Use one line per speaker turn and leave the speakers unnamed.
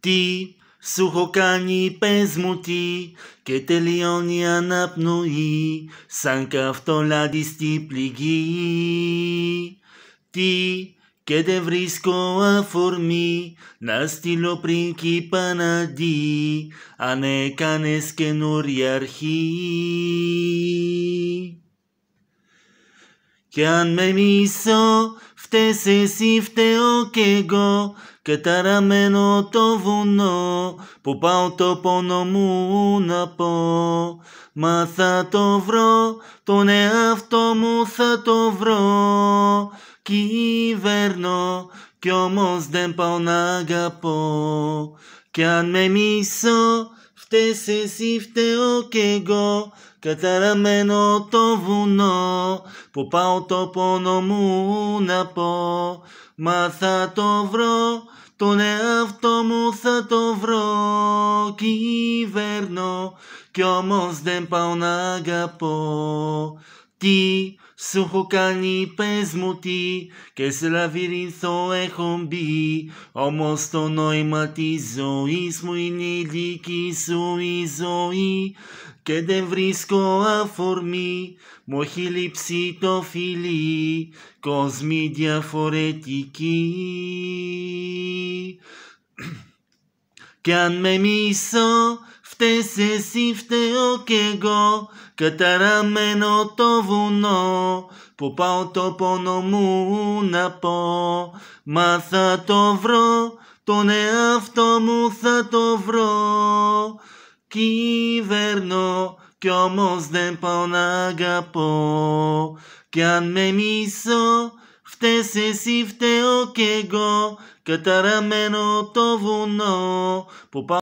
Τι σου έχω κάνει πες μου τι και τελειώνει η αναπνοή σαν λάδι στη πληγή. Τι και δεν βρίσκω αφορμή να στείλω πριν δει αν έκανες καινούρια αρχή. Κι αν με μισώ φταίς εσύ φταίω κι εγώ και ταραμένο το βουνό που πάω το πόνο μου να πω μα θα το βρω, τον εαυτό μου θα το βρω κυβερνώ κι όμως δεν πάω να αγαπώ κι αν με μισώ φταίς εσύ φταίω κι εγώ καταραμένο το βουνό που πάω το πόνο μου να πω μα θα το βρω τον εαυτό μου θα το βρω, κυβερνώ, κι όμως δεν πάω να αγαπώ. Τι σου έχω κάνει πες μου τι και σε λαβυρινθώ έχω μπει Όμως το νόημα της ζωής μου είναι η δική σου η ζωή και δεν βρίσκω αφορμή μου έχει λείψει το φιλί κοσμή διαφορετική κι αν με μισώ φταίς εσύ φταίω κι εγώ Καταραμένο το βουνό που πάω το πόνο μου να πω Μα θα το βρω, τον εαυτό μου θα το βρω Κυβερνώ κι όμως δεν πάω να αγαπώ Κι αν με μισώ Φταίς εσύ φταίω κι εγώ Καταραμένο το βουνό που πάω